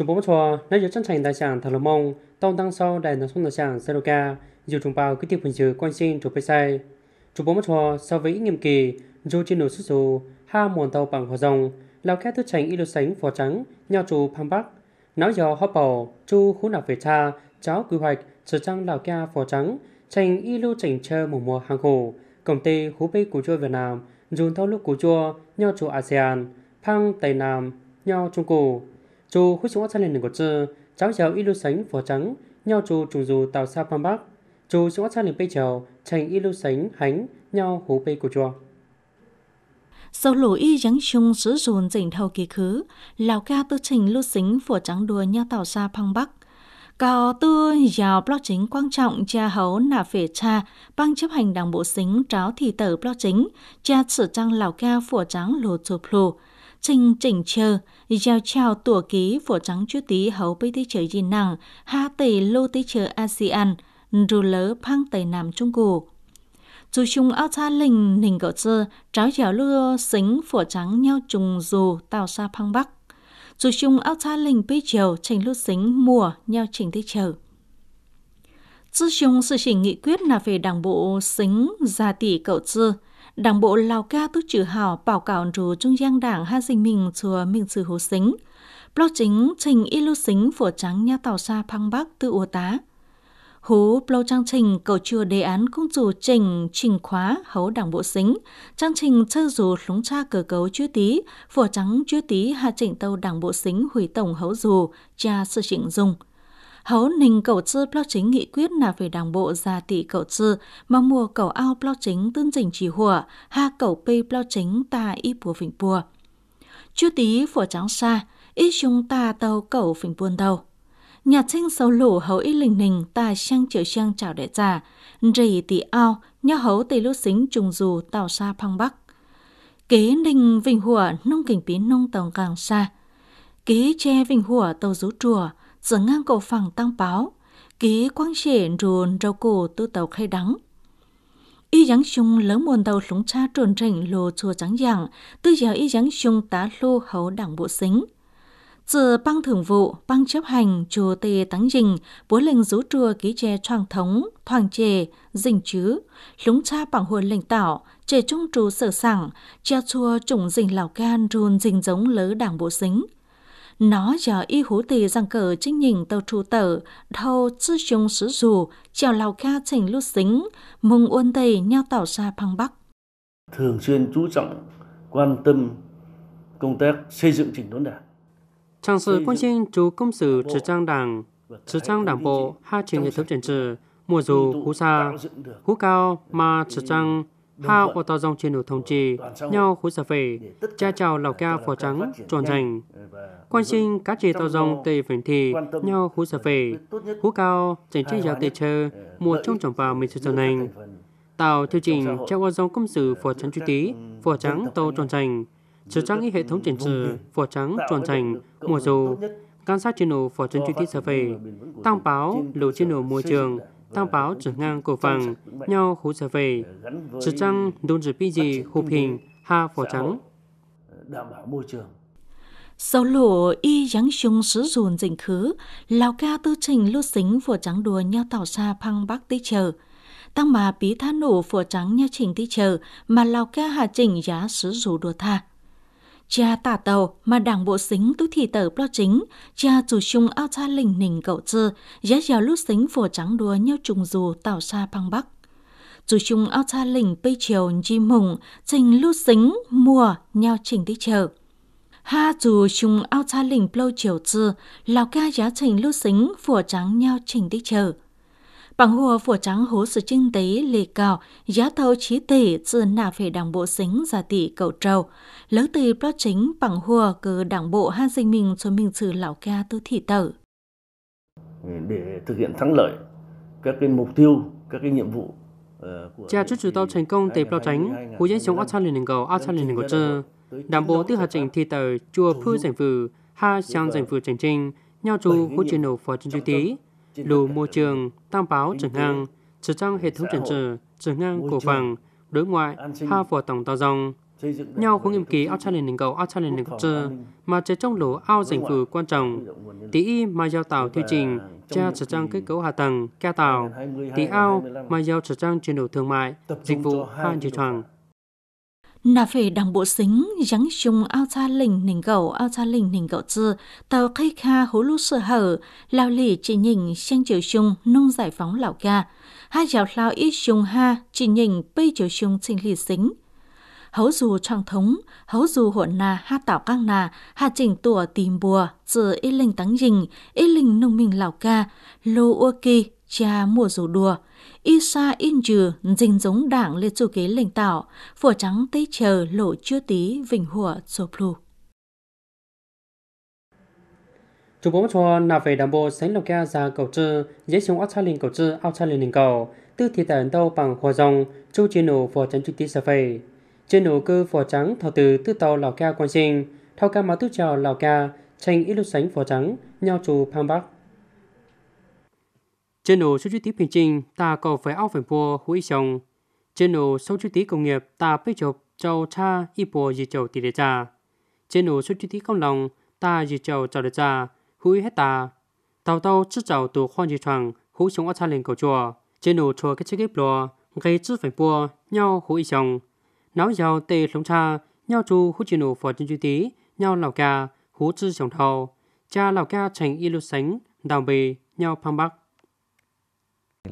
chúng bố cho nói giữa chân thành đại sản thằng mông tông tăng sau đại nó xuống đại sản seroka dù chúng bao cái tiêu hình sự quan sinh chụp sai chúng bố cho so với nghiêm kỳ dù trên nổ xuất dù ha muôn tàu bằng hòa rồng lao khét thứ tránh ilo sánh phò trắng nhau chủ phang bắc nói do họ bảo chu khu nạp về cha cháu quy hoạch sở trang lào ca phò trắng trành ilo chảnh chơ mùa mùa hàng khổ công ty hú bê củ chua việt nam dùn thao lúc củ chua nhau chủ asean phang tây nam nhau trung cổ chú khu súng chân nền của chư cháu cháu ilu sánh phở trắng nhau chú trùng dù tàu xa pam bắc chú súng chân nền bây chào thành ilu sánh hánh nhau hú bây của chùa sau lũ y giáng chung sử dụng dành thầu kỳ khứ, lào ca tư trình lưu xính phổ trắng đùa nhau tàu xa phăng bắc. Cao tư dào blog chính quan trọng cha hấu nà phể cha, băng chấp hành đảng bộ xính tráo thị tờ blog chính, cha sử trang lào ca phổ trắng lù chụp lù trình chỉnh chờ, giao trao tủa ký phổ trắng chú tí hấu bây tí chờ gì năng, ha tỷ lô tí chờ ASEAN, rù lỡ phang tầy Nam Trung Cổ. Dù chung ao tha lình nình gỡ chơ, tráo dẻo lưu xính phổ trắng nhau trùng dù tàu xa phang bắc. Dù chung ao tha lình bây chiều trình lưu xính mùa nhau trình tí chờ. Dù chung sự chỉ nghị quyết là về đảng bộ xính gia tỷ cậu chơ, Đảng bộ Lào Ca tức chữ hào bảo cáo rủ Trung gian đảng Ha Dinh Mình chùa Mình Sư Hồ sính Blog chính trình y lưu xính phổ trắng nha tàu xa phăng bắc tư ô tá. Hú blog trang trình cầu chùa đề án cung chủ trình trình khóa hấu đảng bộ xính. Trang trình chơ dù lúng cha cờ cấu chưa tí, phổ trắng chưa tí hạ trình tàu đảng bộ xính hủy tổng hấu dù cha sự trịnh dùng hấu ninh cầu chư plot chính nghị quyết là về đảng bộ gia tị cầu chư mà mùa cầu ao plot chính tương trình chỉ hùa ha cầu pê plot chính ta y bùa vịnh bùa chú tí phủa trắng xa ít chúng ta tàu cầu vịnh buôn đầu nhà trinh sâu lũ hấu y lình nình ta sang chở sang chào đệ già rì tị ao nhà hấu tây lút xính trùng dù tàu xa phăng bắc kế ninh vịnh hùa nông kình pí nông tàu càng xa kế che vinh hùa tàu rú chùa giữa ngang cầu phẳng tăng báo, ký quang trẻ rùn rau cổ tư tàu khai đắng. Y giáng xung lớn muôn tàu súng cha trồn rảnh lô chùa trắng dạng, tư giáo y giáng xung tá lô hấu đảng bộ xính. Giờ băng thường vụ, băng chấp hành, chùa tề tăng dình, bố lệnh rú chùa ký tre choàng thống, thoảng trề, dình chứ, lúng cha bằng hồn lệnh tạo, trẻ trung trù sở sảng, cha chùa trùng dình lào can rùn dình giống lớ đảng bộ xính nó giờ y hú tì rằng cờ chính nhìn tàu trụ tờ thâu chứ chung sứ dù chèo lào ca trình lưu xính mừng uôn tây nhau tàu xa phăng bắc thường xuyên chú trọng quan tâm công tác xây dựng chỉnh đốn đảng Trang sự quan trinh chú công sự trừ trang đảng, trừ trang đảng bộ, hai trình hệ thống chỉnh trị mùa dù, hú xa, hú cao, ma trừ trang, hao của tàu dòng trên nửa thông trì, nhau khối xà phê, cha chào lào ca phò trắng, tròn rành. Ờ, quan sinh cá trì tàu dòng tề phảnh thị, nhau khối xà phê, hú cao, chảnh trí giao tề chơ, ờ, mùa trong trọng vào mình sự trở nành. Tàu theo trình treo qua dòng công ờ, ừ, sử phò trắng truy tí, phò trắng tàu tròn rành. Sở trang y hệ thống chỉnh sửa, phò trắng tròn rành, mùa dù, can sát trên nổ phò trắng truy tí xà phê, tăng báo, lầu trên nổ môi trường, tăng báo trở ngang cổ vàng, nhau hú trở về, trở trăng đôn rửa pi gì khụp hình, ha phỏ trắng. Đảm bảo môi trường sau lộ y giáng xuống sứ dùn dình khứ, lào ca tư trình lưu xính phổ trắng đùa nhau tàu xa phăng bắc tí chờ. Tăng mà bí tha nổ phổ trắng nhau trình tí chờ, mà lào ca hà trình giá sứ dù đùa tha cha tả tàu mà đảng bộ xính tứ thị tờ pro chính, cha chủ chung ao cha lình nình cậu chơ, giá giàu lúc xính phổ trắng đùa nhau trùng dù tạo xa băng bắc. Chủ chung ao cha lình bây chiều chi mùng, trình lúc xính mùa nhau trình tích chờ. Ha chủ chung ao cha lình plâu chiều chơ, lào ca giá trình lúc xính phổ trắng nhau trình tích chờ bằng hùa phổ trắng hố sự kinh tế lì cao, giá thâu trí tỷ từ nà về đảng bộ xính giả tỷ cầu trầu. Lỡ tỷ plot chính bằng hùa cử đảng bộ ha sinh mình cho mình sự lão ca tư thị tử. Ừ, để thực hiện thắng lợi các cái mục tiêu, các cái nhiệm vụ ờ, Cha chút chủ tàu thành công tệp plot tránh, hú dân sống át xa liền nền cầu, át xa liền nền cầu chơ. Đảng bộ tư hạt trình thị tử chùa phư giành vừ, ha sang giành vừ trình trình, nhau chú hú chiến đấu phó trình chú tý đủ môi trường, tam báo trưởng ngang trở trang hệ thống chính trị, trưởng ngang cổ phần, đối ngoại, ha phổ tổng tàu dòng. Nhau không nhiệm kỳ ao cha nền cầu ao cha nền cầu chơ, mà chế trong lỗ ao giành cử quan trọng. Tí y mà giao tạo tiêu trình, cha trở trang kết cấu hạ tầng, ca tạo. Tí ao mà giao trở trang chuyển đổi thương mại, dịch vụ hai dự tròn nà phải đằng bộ xính giáng chung ao cha lình nình gầu ao cha lình nình gầu tư tàu khay kha hố lú sơ hở lao lì chỉ nhìn xanh chiều chung nung giải phóng lão ca hai giáo lao ít chung ha chỉ nhìn bây chiều chung trình lì xính hấu dù trang thống hấu dù hỗn nà ha tạo căng nà ha chỉnh tủa tìm bùa chư ít linh tắng dình ít linh nông mình lão ca lô ua kỳ cha mùa dù đùa, Isa in trừ dinh giống đảng lê chủ kế lệnh tạo, phủa trắng tây chờ lộ chưa tí vinh hủa sô plu. Chủ bóng cho nà về đảm bộ sánh lọc kia ra cầu trư, dễ xuống áo xa linh cầu trư, áo xa linh linh cầu, tư thị tài ấn tàu bằng hòa dòng, châu chiến nổ phủa trắng trực tí sở phê. Chiến nổ cư phủa trắng thảo từ tư tàu lào kia quan sinh, thao ca má tư trào lào kia, tranh ít lúc sánh phủa trắng, nhau chủ phang bắc Channel số chú tí bình trình ta cầu phải áo phần bùa hủy xong. Channel số chú tí công nghiệp ta bế chụp cho cha y bùa dì châu tỷ đề cha. Channel số chú tí công lòng ta dì châu châu đề cha hủy hết ta. Tàu tàu chất chào từ khoan dì choàng hủy xong ở cha lên cầu chùa. Channel chùa cái chế ghép lùa gây chất phần bùa nhau hủy xong. Náo dào tê lông cha nhau chú hủy channel phò chân chú tí nhau lào ca hú chư xong thầu. Cha lào ca thành y lưu sánh đào bì nhau phang bắc.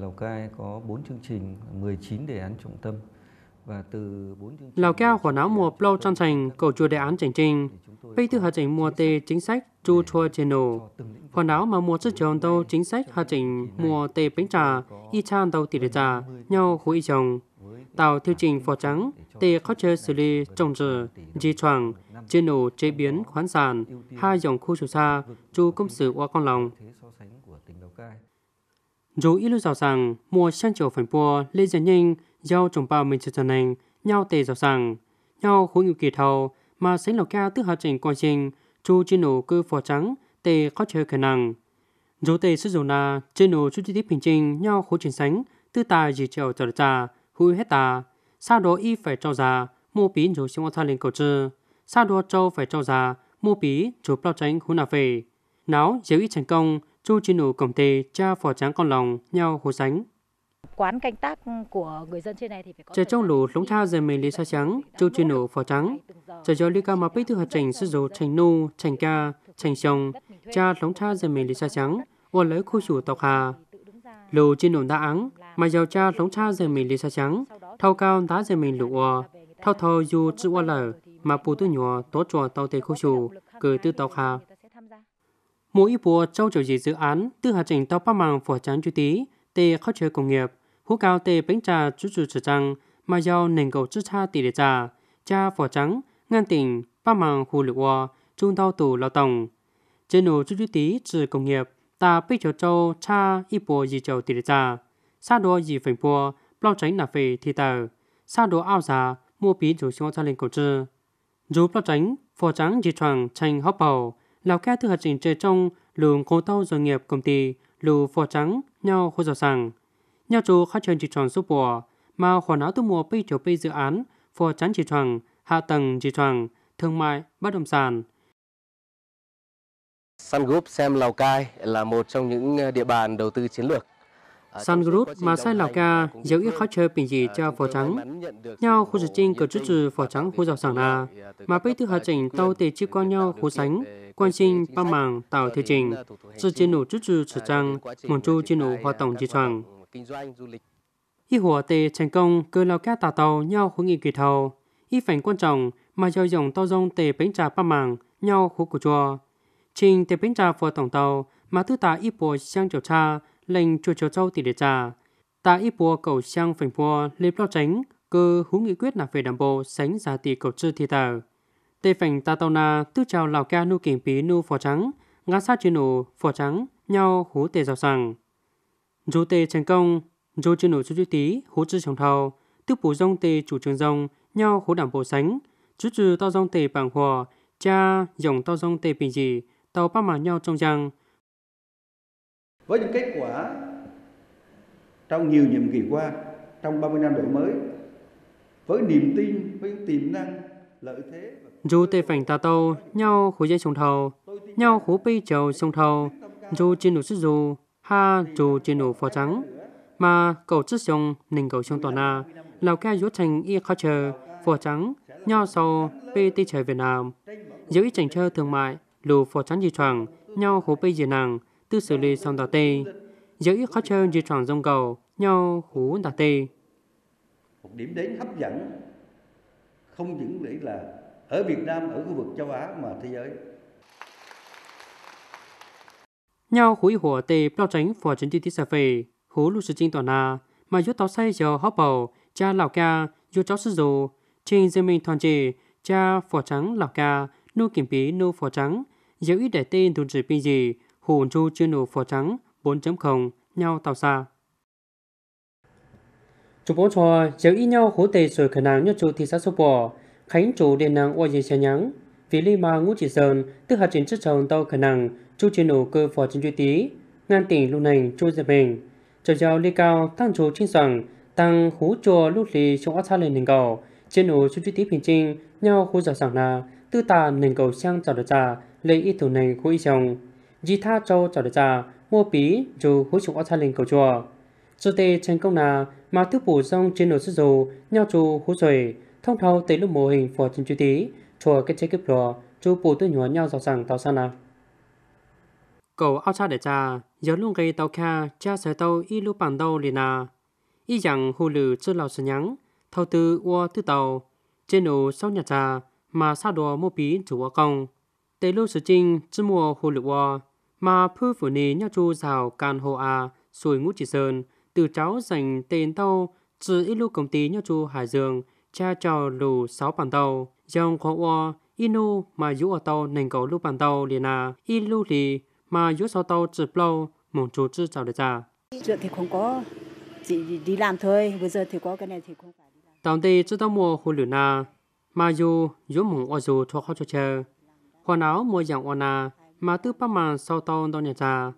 Lào Cai có 4 chương trình, 19 đề án trọng tâm. Và từ 4 chương trình... Lào Cai có náo mùa Plow Trang Thành, cầu chùa đề án chỉnh trình. Bây tư hạ chỉnh mùa tê chính sách Chu Chua Channel. Còn náo mà mùa chất trường tâu chính sách hạ chỉnh mùa tê bánh trà, y chan tàu tỷ đề trà, nhau khu y chồng. Tạo theo trình phò trắng, tê khó chơi xử lý trồng trừ, di choàng, channel chế biến khoán sản, hai dòng khu chủ xa, chu công sự qua con lòng dù ít lưu rào rằng mua sang chiều phần bùa lê dân nhanh giao trồng bao mình trở thành nhau tề rào rằng nhau khối nghiệp kỳ thầu mà sánh lọc ca tức hạ trình quan trình chu trên nổ cơ phò trắng tề có chơi khả năng dù tề sử dụng là trên nổ chu chi tiết bình trình nhau khối trình sánh tư tài gì chèo trở ra hủy hết ta sau đó y phải cho giá mua bí rồi xem tha lên cầu trư sau đó châu phải cho giá mua bí rồi bao tránh khu nào về náo dễ ít thành công Chu Chi Nụ Cổng Tề, cha phò tráng con lòng, nhau hồ sánh. Quán canh tác của người dân trên này thì phải có... Chờ trong lũ lống tha dần mình lý xa trắng, chu chi nụ phò trắng. Chờ cho lý ca mà bích thư hạt trình sư dấu trành nu, trành ca, trành sông, cha lống tha dần mình lý xa trắng, ô lấy khu chủ tộc hà. Lũ chi nụ đã áng, mà giàu cha lống tha dần mình lý xa trắng, thao cao đá dần mình lũ ồ, thao thao dù chữ ô lở, mà bù tư nhỏ tốt trò tàu tề khu chủ, cười tư tộc hà, mỗi bộ châu chủ gì dự án tư hạ trình tàu bắt mạng phổ chán chú tí tê khó chơi công nghiệp hú cao tê bánh trà chú chú trở trăng mà do nền cầu chú cha tỷ lệ trà cha phổ trắng ngăn tỉnh bắt mạng khu lực hòa trung tao tù lao tổng trên nổ chú chú tí trừ công nghiệp ta bích châu châu cha y bộ gì châu tỷ lệ trà xa đua gì phình bộ lao tránh nạp về thì tờ xa đua ao giả mua bí chủ xóa cho lên cầu trừ dù lao tránh phổ trắng gì tròn tranh hóc bầu lào ca thực hạt trình trời trong lùn khô tâu doanh nghiệp công ty lù phò trắng nhau khô giàu sàng nhau chỗ khá chân chỉ tròn số bò mà khoản não tu mùa bây chỗ bây dự án phò trắng chỉ tròn hạ tầng chỉ tròn thương mại bất động sản Sun Group xem Lào Cai là một trong những ờ, địa bàn đầu tư chiến lược San Grut mà sai lào ca dấu ít khó chơi bình gì cho à, phò trắng. Nhau khu dự trinh cờ chút trừ phò trắng khu dọc sàng là, mà bây thứ hạ trình tàu tề chi qua nhau khu sánh, à, quan sinh ba màng tạo thế trình, à, sự chiến nổ chút trừ sở trăng, mòn chu chiến nổ hoạt tổng di choàng. Y hùa tề thành công cơ lao ca tà tàu nhau khu nghị kỳ thầu, y phảnh quan trọng mà giao dòng tàu dông tề bánh trà ba màng nhau khu của chùa. Trình tề bánh trà phò tổng tàu mà thứ tà y bồi sang chầu cha lệnh chùa chiều châu tỷ đề trà ta ít bùa cầu xăng phành bùa lê lao tránh cơ hữu nghị quyết là về đảm bộ sánh giá tỷ cầu chư thi tờ tê phành ta tàu na tư chào lào ca nu kìm pí nu phò trắng ngã sát chư nụ phò trắng nhau hú tê giàu sằng dù tê thành công dù chư nụ chú chú tí hú chư trọng thầu tư bù dông tê chủ trường dông nhau hú đảm bộ sánh chú trừ tàu dông tê bảng hòa cha dòng tàu dông tê bình gì tàu ba mà nhau trong răng với những kết quả trong nhiều nhiệm kỳ qua trong 30 năm đổi mới với niềm tin với tiềm năng lợi thế dù tây phảnh tà tâu nhau khối dây sông thầu nhau khối bi chầu sông thầu dù trên đủ sức dù ha dù trên đủ phò trắng mà cầu chất sông nền cầu sông tòa na lào cai rút thành y khó chờ phò trắng nho sau bê tê trời việt nam giữa ít chảnh chơ thương mại lù phò trắng gì choàng nhau khối bê dì nàng tư xử lý xong đà tê. Giữ ít khó chơi di chuyển dòng cầu, nhau hú đà tê. Một điểm đến hấp dẫn, không những để là ở Việt Nam, ở khu vực châu Á mà thế giới. Nhau hú hùa tê bao tránh phò chính chi tiết sở phê, hú lưu sự trinh toàn nà, mà dốt táo xây giờ hóp bầu, cha lão ca, dốt cháu sư dù, trên dân mình toàn trì, cha phò trắng lão ca, nô kiểm bí nô phò trắng, dấu ít để tên tùn trì pin gì, Khu Chu Channel phò Trắng 4.0 nhau tạo xa. Chủ bố cho chiếu y nhau hố tề rồi khả năng nhất chủ thị xã sô bò, khánh chủ điện năng oa dì xe nhắn. Vì lý mà ngũ chỉ sơn, tức hạt chính chất chồng tàu khả năng, chu chiến nổ cơ phò trên duy tí, ngàn tỉnh lưu nành chu dẹp hình. Trở giao lý cao tăng chủ trên rằng, tăng hú chùa lúc lý trong át xa lên nền cầu, trên nổ chu duy tí bình trinh, nhau hú giả sẵn là, tư ta nền cầu sang giả đợt giả, lấy ý thủ này khu y chồng. Di tha châu chào được ra, mua bí dù hú chúng ở thà linh cầu chùa. Dù tê thành công nà, mà thức bù dòng trên nổ sức dù, nhau chú hú rồi, thông thao tới lúc mô hình phổ trình chú tí, chùa kết chế kiếp lùa, chú bù tư nhuá nhau rõ ràng tàu sao nào. Cầu ao cha để cha, giờ luôn gây tàu kha, cha sẽ tàu y lưu bản đầu liền à. Y rằng hồ lử chưa lão sử nhắn, thao tư ua tư tàu, trên nổ sau nhà cha, mà xa đùa mua bí chủ ua công. Tế lưu sử trinh, chưa mua hồ lử ua, mà phư phủ nì nhau chu rào can hồ à sùi ngũ chỉ sơn từ cháu dành tên tàu từ ít lúc công ty nhau chu hải dương cha trò lù sáu bàn tàu dòng khó o inu mà dũ ở tàu nành cầu lúc bàn tàu liền à ilu thì mà dũ sau tàu chỉ lâu mong chú chứ chào được ra chuyện thì không có chỉ đi làm thôi bây giờ thì có cái này thì không phải tạm tê chứ tao mua hồ lửa na mà dù dũ mong o dù thua khó cho chờ hoa áo mua dạng o na mà tư bác mà sau tàu đo nhà trà.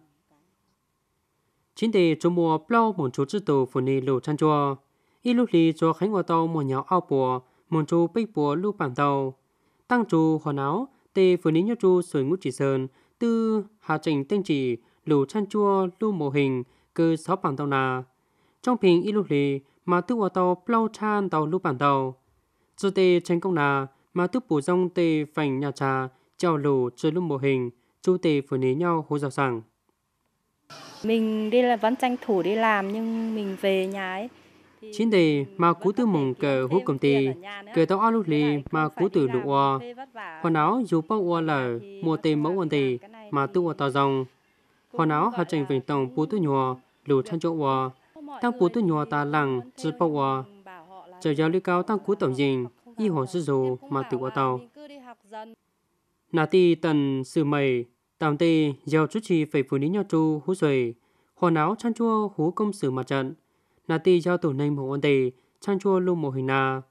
Chính để cho mùa bao một chú chức tù phụ nữ lù chăn chua, y lúc lì cho khánh ngồi tàu một nhau ao bùa, một chú bích bùa lưu bản tàu. Tăng chú hòn áo, tê phụ nữ nhau chú sửa ngũ chỉ sơn, tư hạ trình tinh chỉ, lù chăn chua lưu mô hình, cơ sáu bản tàu nà. Trong bình y lúc lì, mà tư ngồi tàu bao chan tàu lưu bản tàu. Dù tê tranh công nà, mà tư bù rong tê phành nhà trà, treo lù chơi lưu mô hình, Chu Tề phản ý nhau hô rào rằng Mình đi là vẫn tranh thủ đi làm nhưng mình về nhà ấy Chính tề mà cú tư mùng cờ hút công tì cờ tao áo lúc lì mà cú tư đủ oa. Hoàn áo dù bao oa lờ, mùa tìm mẫu quan tì, mà tư oa tao dòng. Hoàn áo hạ trình vĩnh tổng bú tư nhòa, lù chăn chỗ oa. Tăng bú tư nhòa ta lặng, chứ bao oa. Chờ giao lưu cao tăng cú tổng dình, y hồ sư dù mà tự oa tàu nà ti tần sự mầy tạm tê giàu chút chi phải phụ ní nhau chu hú rồi hồ náo chăn chua hú công sử mặt trận nà ti giao tổ nênh một ổn tê chăn chua lưu một hình nà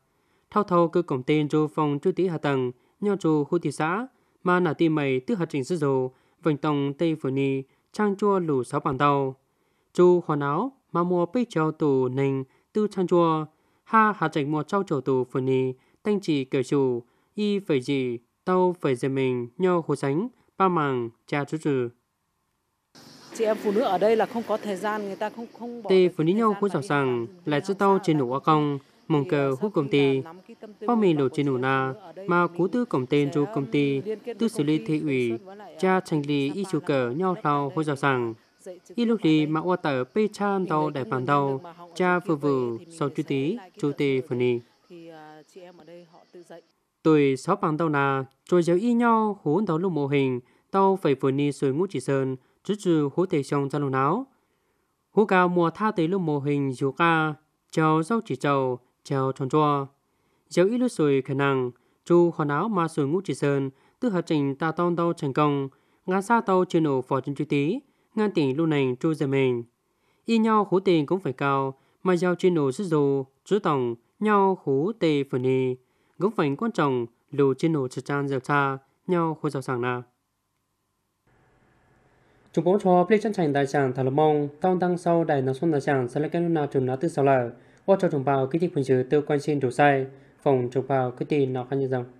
thao thâu cơ cổng tên chu phòng chu tí hạ tầng nhau chu hú thị xã mà nà ti mầy tức hạt trình sư dồ vành tông tây phụ ní chăn chua lù sáu bàn tàu chu hồ náo mà mua bê treo tù nênh tư chăn chua ha hạ trạch mua trao trổ tù phụ ní tanh chỉ kiểu chủ y phải gì tâu phải dè mình nhô khổ sánh, ba màng, cha chú trừ. Chị em phụ nữ ở đây là không có thời gian, người ta không không bỏ. Tê ờ, phụ nữ nhau cũng rõ ràng là chữ tâu trên nụ đủ công, mong cờ hút công ty. Bao mì lộ trên nụ na, mà cú tư cổng tên chú công ty, tư xử lý thị ủy, cha ờ, thành lý y chú cờ nhau lao hôi rõ ràng. Y lúc đi mà qua tờ bê chan tàu đại bàn tàu, cha vừa vừa, sau chú tí, chú tê phụ nữ. Thì ờ, chị em ở đây họ tự dạy. Tuổi sáu bằng tàu nà, trôi giáo y nhau hốn tàu lúc mô hình, tàu phải vừa ni sôi ngũ chỉ sơn, chứ trừ hố thể xong ra lùn áo Hố cao mùa tha tế lúc mô hình dù ca, chào rau chỉ trầu, chào tròn trò. Giáo y lúc sôi khả năng, chú khó áo mà sôi ngũ chỉ sơn, tư hợp trình ta tông tàu thành công, ngàn xa tàu chưa nổ phò chân chú tí, ngàn tỉnh lưu nành chú giờ mình. Y nhau hố tiền cũng phải cao, mà giao trên nổ sức dù, chú tổng, nhau hố tê phần ni góp phần quan trọng lù trên nổ trật trang dược cha nhau khôi rào sáng nào. Chúng bố cho plei chân thành đại sản thảo lộc mong cao tăng sau đại nắng xuân đại sản sẽ là cái nào chuẩn lá từ sau lở qua cho đồng bào cái gì quân sự tiêu quan xin đủ sai phòng đồng bào cái gì nào khác như dòng.